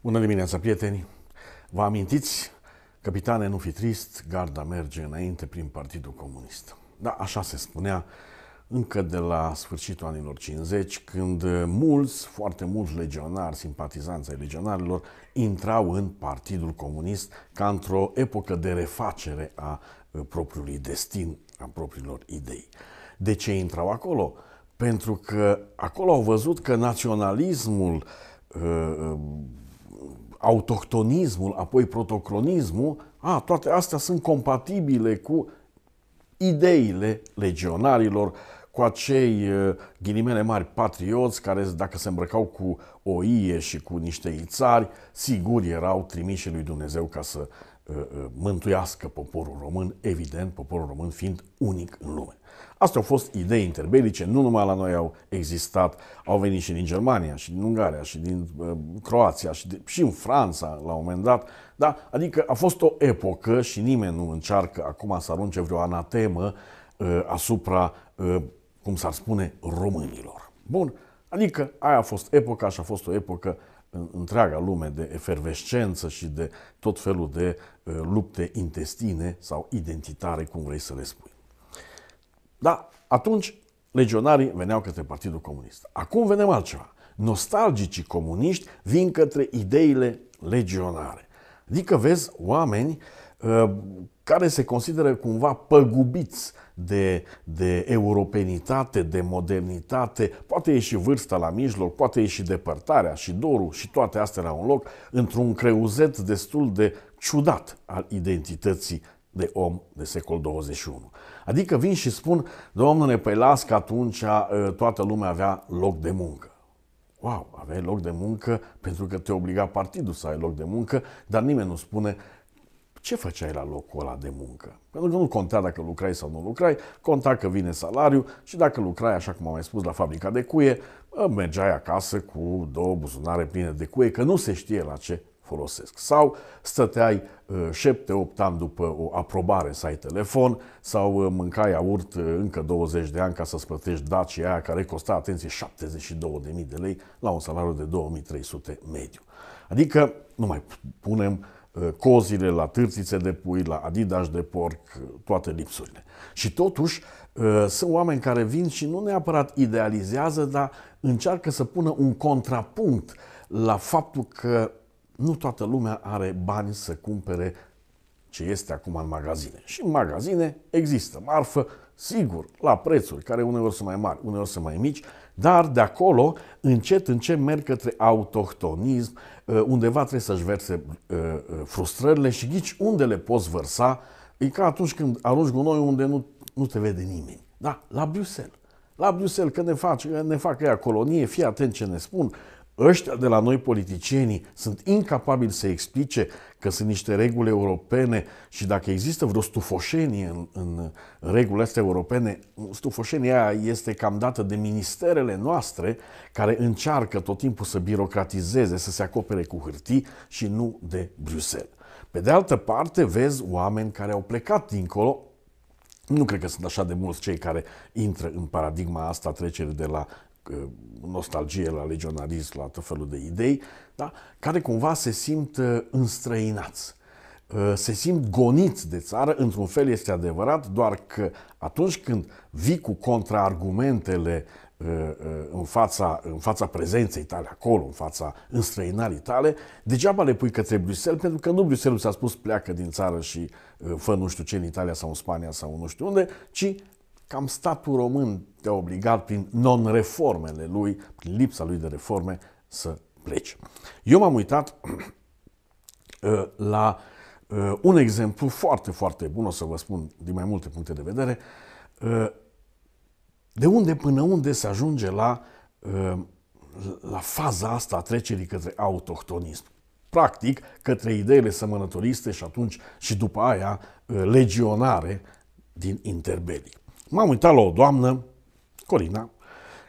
Bună dimineața, prieteni! Vă amintiți? Capitane, nu fi trist, garda merge înainte prin Partidul Comunist. Da, așa se spunea încă de la sfârșitul anilor 50, când mulți, foarte mulți legionari, simpatizanți ai legionarilor, intrau în Partidul Comunist ca într-o epocă de refacere a ă, propriului destin, a propriilor idei. De ce intrau acolo? Pentru că acolo au văzut că naționalismul uh, autohtonismul, apoi protocronismul, a, toate astea sunt compatibile cu ideile legionarilor, cu acei uh, ghilimele mari patrioți care, dacă se îmbrăcau cu o ie și cu niște ițari, sigur erau trimiși lui Dumnezeu ca să uh, uh, mântuiască poporul român, evident, poporul român fiind unic în lume. Astea au fost idei interbelice, nu numai la noi au existat, au venit și din Germania, și din Ungaria, și din uh, Croația, și, de, și în Franța la un moment dat. Da? Adică a fost o epocă și nimeni nu încearcă acum să arunce vreo anatemă uh, asupra, uh, cum s-ar spune, românilor. Bun, adică aia a fost epoca și a fost o epocă în întreaga lume de efervescență și de tot felul de uh, lupte intestine sau identitare, cum vrei să le spui. Da, atunci legionarii veneau către Partidul Comunist. Acum vedem altceva. Nostalgicii comuniști vin către ideile legionare. Adică vezi oameni uh, care se consideră cumva păgubiți de, de europenitate, de modernitate, poate e și vârsta la mijloc, poate e și depărtarea și dorul și toate astea la un loc, într-un creuzet destul de ciudat al identității de om de secol 21. Adică vin și spun, domnule, păi las că atunci uh, toată lumea avea loc de muncă. Wow, aveai loc de muncă pentru că te obliga partidul să ai loc de muncă, dar nimeni nu spune ce făceai la locul ăla de muncă. Pentru că nu conta dacă lucrai sau nu lucrai, conta că vine salariu și dacă lucrai, așa cum am mai spus, la fabrica de cuie, mergeai acasă cu două buzunare pline de cuie, că nu se știe la ce folosesc. Sau stăteai 7-8 uh, ani după o aprobare să ai telefon sau uh, mâncai aurt uh, încă 20 de ani ca să-ți plătești dacia aia care costa, atenție, 72.000 de lei la un salariu de 2300 mediu. Adică nu mai punem cozile, la târțițe de pui, la adidas de porc, toate lipsurile. Și totuși sunt oameni care vin și nu neapărat idealizează, dar încearcă să pună un contrapunct la faptul că nu toată lumea are bani să cumpere ce este acum în magazine. Și în magazine există marfă, sigur, la prețuri, care uneori sunt mai mari, uneori sunt mai mici, dar de acolo încet, încet merg către autohtonism, uh, undeva trebuie să-și verse uh, uh, frustrările și ghici unde le poți vărsa. E ca atunci când arunci gunoi unde nu, nu te vede nimeni. Da, la Bruxelles. La Bruxelles, că ne, fac, ne fac ea colonie, fii atent ce ne spun, Ăștia de la noi politicienii sunt incapabili să explice că sunt niște reguli europene și dacă există vreo stufoșenie în, în regulile astea europene, stufoșenia este cam dată de ministerele noastre care încearcă tot timpul să birocratizeze, să se acopere cu hârtii și nu de Bruxelles. Pe de altă parte, vezi oameni care au plecat dincolo nu cred că sunt așa de mulți cei care intră în paradigma asta trecere de la Uh, nostalgie la legionarism, la tot felul de idei, da? care cumva se simt uh, înstrăinați uh, se simt goniți de țară, într-un fel este adevărat, doar că atunci când vii cu contraargumentele în fața, în fața prezenței tale acolo, în fața înstrăinării tale, degeaba le pui către Bruxelles, pentru că nu Bruxelles s-a spus pleacă din țară și fă nu știu ce în Italia sau în Spania sau nu știu unde, ci cam statul român te-a obligat prin non-reformele lui, prin lipsa lui de reforme, să pleci. Eu m-am uitat uh, la uh, un exemplu foarte, foarte bun, o să vă spun din mai multe puncte de vedere, uh, de unde până unde se ajunge la, la faza asta a trecerii către autohtonism. Practic, către ideile sămănătoriste și atunci și după aia legionare din interbelic. M-am uitat la o doamnă, Corina,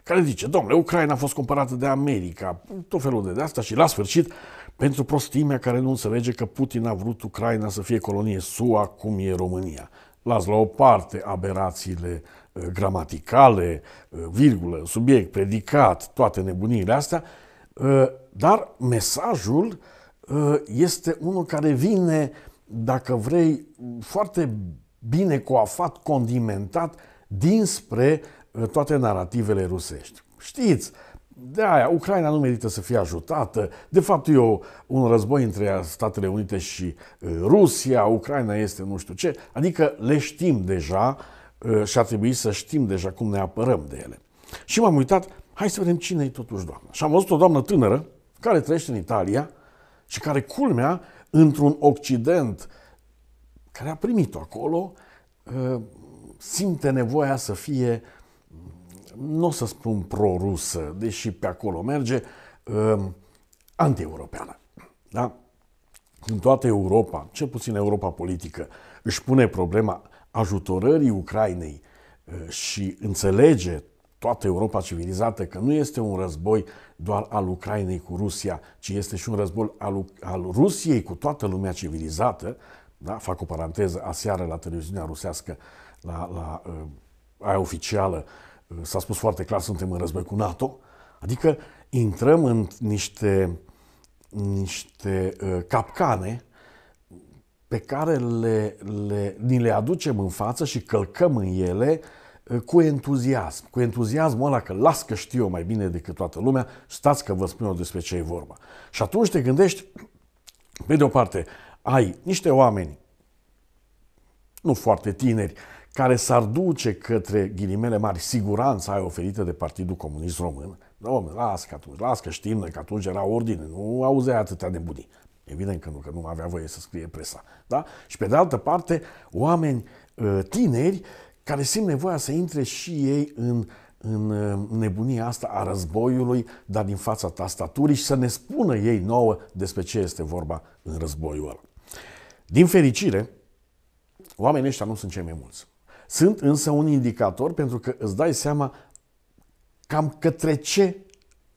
care zice, domnule, Ucraina a fost cumpărată de America, tot felul de asta și la sfârșit, pentru prostimea care nu înțelege că Putin a vrut Ucraina să fie colonie SUA, cum e România. Las la o parte aberațiile uh, gramaticale, uh, virgulă, subiect, predicat, toate nebunile astea, uh, dar mesajul este unul care vine, dacă vrei, foarte bine coafat, condimentat dinspre uh, toate narativele rusești. Știți, de aia, Ucraina nu merită să fie ajutată. De fapt, e un război între Statele Unite și uh, Rusia, Ucraina este nu știu ce, adică le știm deja uh, și ar trebui să știm deja cum ne apărăm de ele. Și m-am uitat, hai să vedem cine e totuși doamna. Și am văzut o doamnă tânără care trăiește în Italia și care, culmea, într-un Occident care a primit-o acolo, uh, simte nevoia să fie, nu o să spun pro-rusă, deși pe acolo merge, uh, anti-europeană. Da? În toată Europa, cel puțin Europa politică, își pune problema ajutorării Ucrainei uh, și înțelege toată Europa civilizată că nu este un război doar al Ucrainei cu Rusia, ci este și un război al, al Rusiei cu toată lumea civilizată, da? fac o paranteză, aseară la televiziunea rusească, la, la uh, aia oficială, uh, s-a spus foarte clar, suntem în război cu NATO, adică intrăm în niște, niște uh, capcane pe care le, le, ni le aducem în față și călcăm în ele cu entuziasm, cu entuziasmul ăla că las că știu eu mai bine decât toată lumea, stați că vă spun eu despre ce e vorba. Și atunci te gândești, pe de o parte, ai niște oameni, nu foarte tineri, care s-ar duce către ghilimele mari siguranța aia oferită de Partidul Comunist Român. Dom'le, da, las că atunci, las că știm noi că atunci era ordine, nu auzea atâtea de bunii. Evident că nu, că nu avea voie să scrie presa. Da? Și pe de altă parte, oameni ă, tineri care simt nevoia să intre și ei în, în ă, nebunia asta a războiului, dar din fața tastaturii și să ne spună ei nouă despre ce este vorba în războiul ăla. Din fericire, oamenii ăștia nu sunt cei mai mulți. Sunt însă un indicator pentru că îți dai seama cam către ce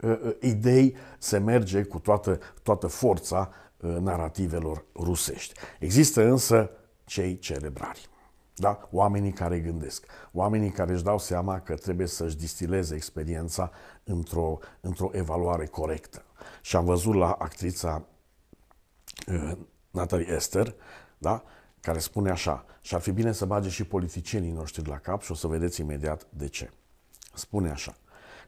uh, uh, idei se merge cu toată, toată forța uh, narativelor rusești. Există însă cei cerebrari. Da? Oamenii care gândesc, oamenii care își dau seama că trebuie să-și distileze experiența într-o, într-o evaluare corectă. Și am văzut la actrița Natalie Ester, da? care spune așa, și ar fi bine să bage și politicienii noștri la cap și o să vedeți imediat de ce. Spune așa,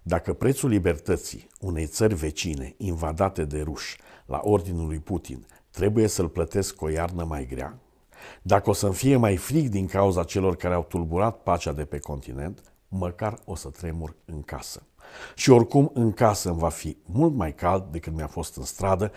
dacă prețul libertății unei țări vecine invadate de ruși la ordinul lui Putin trebuie să-l plătesc o iarnă mai grea, dacă o să-mi fie mai frig din cauza celor care au tulburat pacea de pe continent, măcar o să tremur în casă. Și oricum în casă îmi va fi mult mai cald decât mi-a fost în stradă,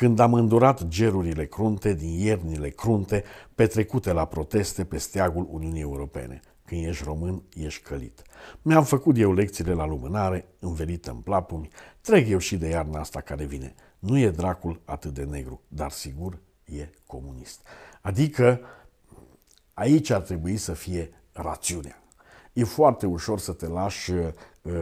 când am îndurat gerurile crunte din iernile crunte petrecute la proteste pe steagul Uniunii Europene. Când ești român, ești călit. Mi-am făcut eu lecțiile la lumânare, învelit în plapumi, trec eu și de iarna asta care vine. Nu e dracul atât de negru, dar sigur e comunist. Adică aici ar trebui să fie rațiunea. E foarte ușor să te lași uh, uh,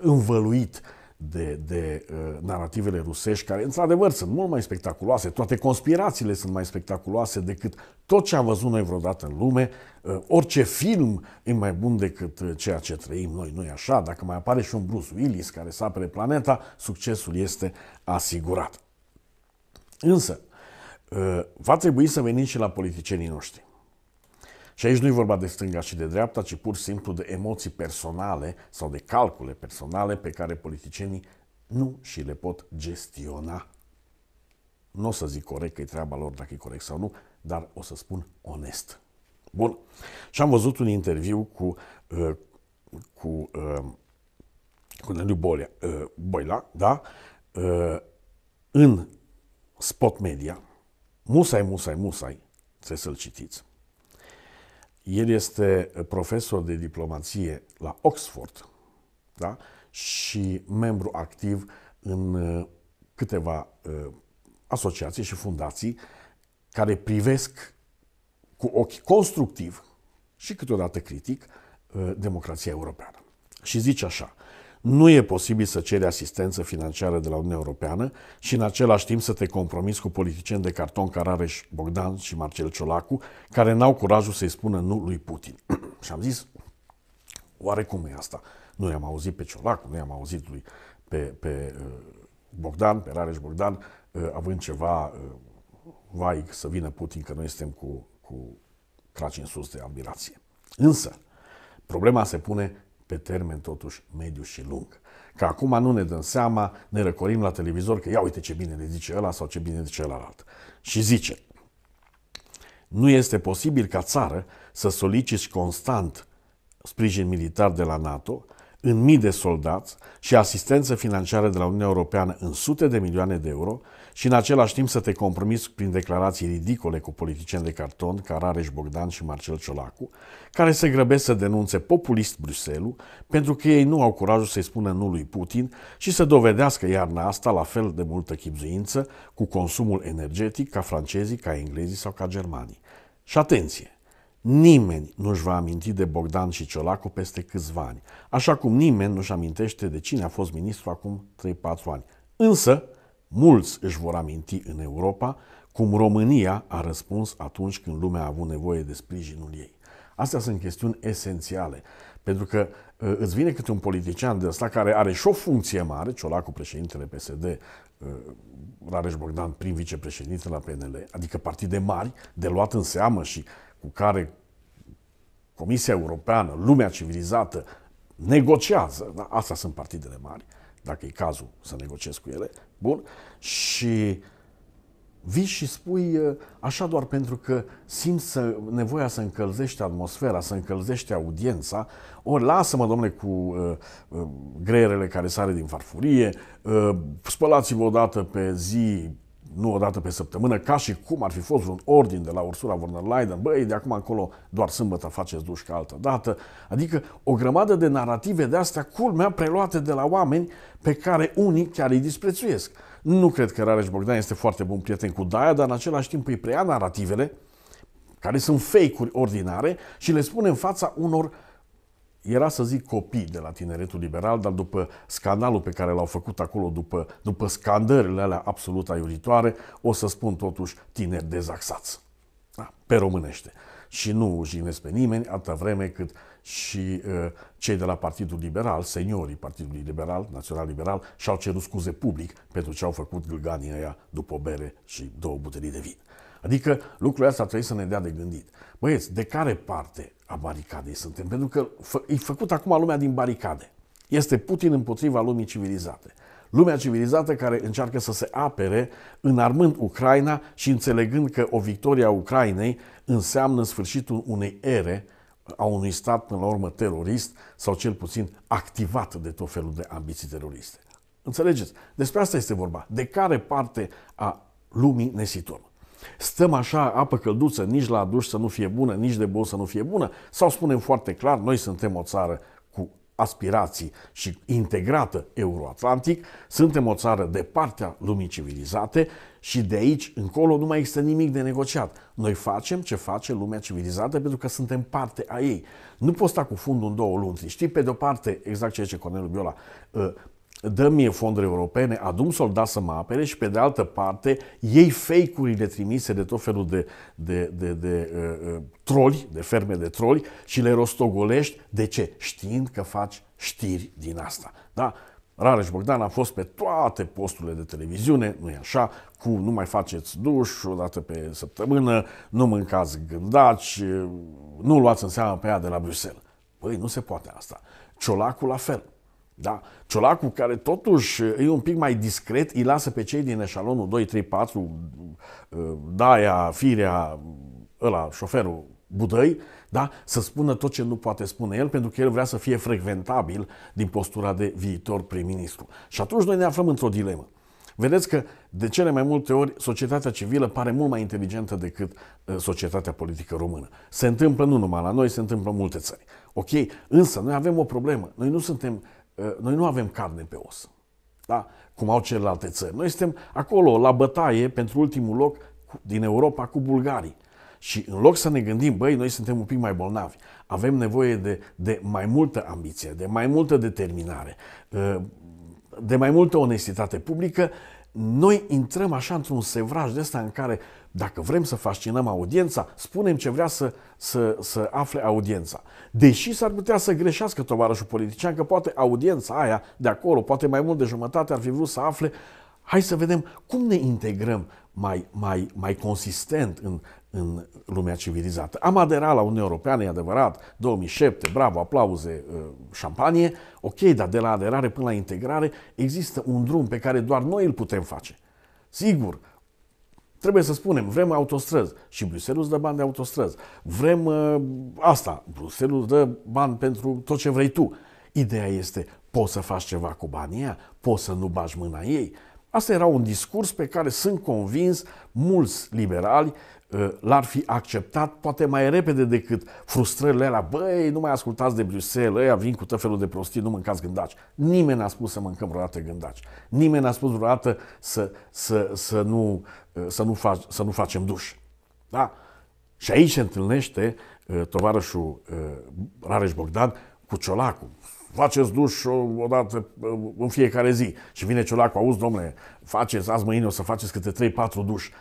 învăluit de, de uh, narativele rusești, care într-adevăr sunt mult mai spectaculoase, toate conspirațiile sunt mai spectaculoase decât tot ce am văzut noi vreodată în lume, uh, orice film e mai bun decât uh, ceea ce trăim noi, nu-i așa? Dacă mai apare și un Bruce Willis care să apere planeta, succesul este asigurat. Însă, uh, va trebui să venim și la politicienii noștri. Și aici nu e vorba de stânga și de dreapta, ci pur și simplu de emoții personale sau de calcule personale pe care politicienii nu și le pot gestiona. Nu o să zic corect că e treaba lor dacă e corect sau nu, dar o să spun onest. Bun. Și am văzut un interviu cu, uh, cu, uh, cu Neliu Bolea, uh, Boila, da? Uh, în spot media, Musai, Musai, Musai, trebuie să-l citiți. El este eh, profesor de diplomație la Oxford da? și membru activ în eh, câteva eh, asociații și fundații care privesc cu ochi constructiv și câteodată critic democrația europeană. Și zice așa, nu e posibil să ceri asistență financiară de la Uniunea Europeană și în același timp să te compromiți cu politicieni de carton ca Rareș Bogdan și Marcel Ciolacu, care n-au curajul să-i spună nu lui Putin. și am zis, oare cum e asta? Nu i-am auzit pe Ciolacu, nu i-am auzit lui pe, pe uh, Bogdan, pe Rareș Bogdan, uh, având ceva uh, vai să vină Putin, că noi suntem cu, cu craci în sus de admirație. Însă, problema se pune pe termen totuși mediu și lung. Că acum nu ne dăm seama, ne răcorim la televizor că ia uite ce bine le zice ăla sau ce bine le zice celălalt. Și zice, nu este posibil ca țară să soliciți constant sprijin militar de la NATO, în mii de soldați și asistență financiară de la Uniunea Europeană în sute de milioane de euro și în același timp să te compromiți prin declarații ridicole cu politicieni de carton ca Rareș Bogdan și Marcel Ciolacu, care se grăbesc să denunțe populist Bruxelles pentru că ei nu au curajul să-i spună nu lui Putin și să dovedească iarna asta la fel de multă chipzuință cu consumul energetic ca francezii, ca englezii sau ca germanii. Și atenție! Nimeni nu-și va aminti de Bogdan și Ciolacu peste câțiva ani, așa cum nimeni nu-și amintește de cine a fost ministru acum 3-4 ani. Însă, Mulți își vor aminti în Europa cum România a răspuns atunci când lumea a avut nevoie de sprijinul ei. Astea sunt chestiuni esențiale, pentru că uh, îți vine câte un politician de ăsta care are și o funcție mare, cu președintele PSD, uh, Rareș Bogdan, prim vicepreședinte la PNL, adică partide mari, de luat în seamă și cu care Comisia Europeană, lumea civilizată, negociază, da? astea sunt partidele mari, dacă e cazul să negociez cu ele, bun, și vii și spui așa doar pentru că simți să, nevoia să încălzești atmosfera, să încălzești audiența, ori lasă-mă, domnule, cu uh, uh, greierele care sare din farfurie, uh, spălați-vă odată pe zi nu o dată pe săptămână, ca și cum ar fi fost un ordin de la Ursula von der Leyen, băi, de acum încolo doar sâmbătă faceți duș ca altă dată, adică o grămadă de narrative de astea, culmea, preluate de la oameni pe care unii chiar îi disprețuiesc. Nu cred că Rareș Bogdan este foarte bun prieten cu Daia, dar în același timp îi preia narrativele, care sunt fake-uri ordinare, și le spune în fața unor uh, era să zic copii de la tineretul liberal, dar după scandalul pe care l-au făcut acolo, după, după scandările alea absolut aiuritoare, o să spun totuși tineri dezaxați. Da, pe românește. Și nu jinesc pe nimeni atâta vreme cât și uh, cei de la Partidul Liberal, seniorii Partidului Liberal, Național Liberal, și-au cerut scuze public pentru ce au făcut gâlganii aia după bere și două butelii de vin. Adică lucrurile astea trebuie să ne dea de gândit. Băieți, de care parte a baricadei suntem? Pentru că e făcut acum lumea din baricade. Este Putin împotriva lumii civilizate. Lumea civilizată care încearcă să se apere înarmând Ucraina și înțelegând că o victorie a Ucrainei înseamnă sfârșitul unei ere a unui stat, până la urmă, terorist sau cel puțin activat de tot felul de ambiții teroriste. Înțelegeți? Despre asta este vorba. De care parte a lumii ne situăm? Stăm așa, apă călduță, nici la duș să nu fie bună, nici de băut să nu fie bună? Sau spunem foarte clar, noi suntem o țară cu aspirații și integrată euroatlantic, suntem o țară de partea lumii civilizate și de aici încolo nu mai există nimic de negociat. Noi facem ce face lumea civilizată pentru că suntem parte a ei. Nu poți sta cu fundul în două lunți. Știi, pe de-o parte, exact ce ce Cornelul Biola ă, dă mie fonduri europene, adun soldați să mă apere și pe de altă parte ei fake-urile trimise de tot felul de, de, de, de uh, uh, troli, de ferme de troli și le rostogolești. De ce? Știind că faci știri din asta. Da? Rareș Bogdan a fost pe toate posturile de televiziune, nu e așa, cu nu mai faceți duș o dată pe săptămână, nu mâncați gândaci, uh, nu luați în seamă pe ea de la Bruxelles. Păi nu se poate asta. Ciolacul la fel. Da? Ciolacul care totuși e un pic mai discret, îi lasă pe cei din eșalonul 2, 3, 4, Daia, Firea, ăla, șoferul Budăi, da? să spună tot ce nu poate spune el, pentru că el vrea să fie frecventabil din postura de viitor prim-ministru. Și atunci noi ne aflăm într-o dilemă. Vedeți că de cele mai multe ori societatea civilă pare mult mai inteligentă decât uh, societatea politică română. Se întâmplă nu numai la noi, se întâmplă în multe țări. Ok? Însă noi avem o problemă. Noi nu suntem noi nu avem carne pe os, da? cum au celelalte țări. Noi suntem acolo, la bătaie, pentru ultimul loc din Europa cu bulgarii. Și în loc să ne gândim, băi, noi suntem un pic mai bolnavi, avem nevoie de, de mai multă ambiție, de mai multă determinare, de mai multă onestitate publică, noi intrăm așa într-un sevraj de ăsta în care, dacă vrem să fascinăm audiența, spunem ce vrea să, să, să afle audiența. Deși s-ar putea să greșească tovarășul politician, că poate audiența aia de acolo, poate mai mult de jumătate ar fi vrut să afle, hai să vedem cum ne integrăm mai, mai, mai consistent în, în lumea civilizată. Am aderat la Uniunea Europeană, e adevărat, 2007, bravo, aplauze, uh, șampanie, ok, dar de la aderare până la integrare există un drum pe care doar noi îl putem face. Sigur, trebuie să spunem, vrem autostrăzi și Bruxelles îți dă bani de autostrăzi. Vrem uh, asta, Bruxelles îți dă bani pentru tot ce vrei tu. Ideea este, poți să faci ceva cu banii ăia, poți să nu bagi mâna ei. Asta era un discurs pe care sunt convins mulți liberali Uh, l-ar fi acceptat poate mai repede decât frustrările alea, băi, nu mai ascultați de Bruxelles, ăia vin cu tot felul de prostii, nu mâncați gândaci. Nimeni n-a spus să mâncăm vreodată gândaci. Nimeni n-a spus vreodată să, să, să, nu, uh, să, nu, fac, să nu facem duș. Da? Și aici se întâlnește uh, tovarășul Rareș Bogdan cu Ciolacu. Faceți duș o dată în fiecare zi. Și vine Ciolacu, auzi, domnule, faceți, azi mâine o să faceți câte 3-4 duși.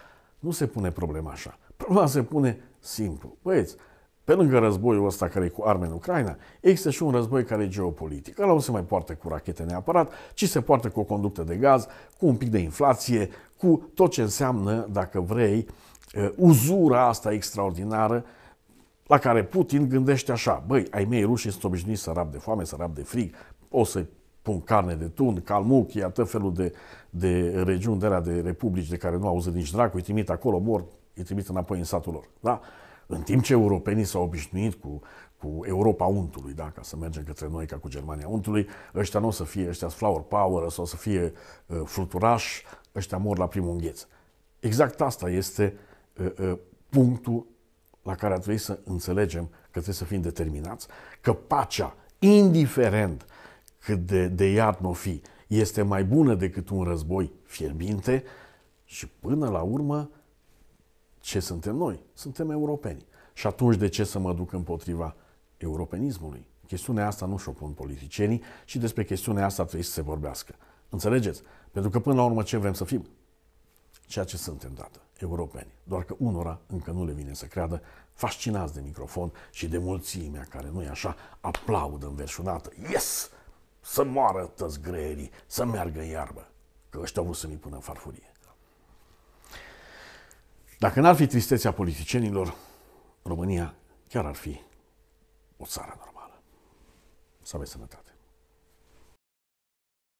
Nu se pune problema așa. Problema se pune simplu. Băieți, pe lângă războiul ăsta care e cu arme în Ucraina, există și un război care e geopolitic. Ăla nu se mai poartă cu rachete neapărat, ci se poartă cu o conductă de gaz, cu un pic de inflație, cu tot ce înseamnă, dacă vrei, uh, uzura asta extraordinară la care Putin gândește așa, băi, ai mei ruși sunt obișnuiți să rab de foame, să rab de frig, o să pun carne de tun, calmuchi, atât felul de, de regiuni de alea de republici de care nu auză nici dracu, îi trimit acolo, mor, îi trimit înapoi în satul lor. Da? În timp ce europenii s-au obișnuit cu, cu Europa untului, da? ca să mergem către noi ca cu Germania untului, ăștia nu o să fie, ăștia flower power, ăsta o să fie uh, fluturaș, ăștia mor la primul îngheț. Exact asta este uh, uh, punctul la care ar trebui să înțelegem că trebuie să fim determinați, că pacea, indiferent cât de, de iart o fi, este mai bună decât un război fierbinte și până la urmă ce suntem noi? Suntem europeni. Și atunci de ce să mă duc împotriva europenismului? Chestiunea asta nu și-o pun politicienii și despre chestiunea asta trebuie să se vorbească. Înțelegeți? Pentru că până la urmă ce vrem să fim? Ceea ce suntem, dată, europeni. Doar că unora încă nu le vine să creadă, fascinați de microfon și de mulțimea care, nu e așa, aplaudă înverșunată. Yes! să moară toți greierii, să meargă în iarbă. Că ăștia au vrut să-mi pună în farfurie. Dacă n-ar fi tristețea politicienilor, România chiar ar fi o țară normală. Să aveți sănătate.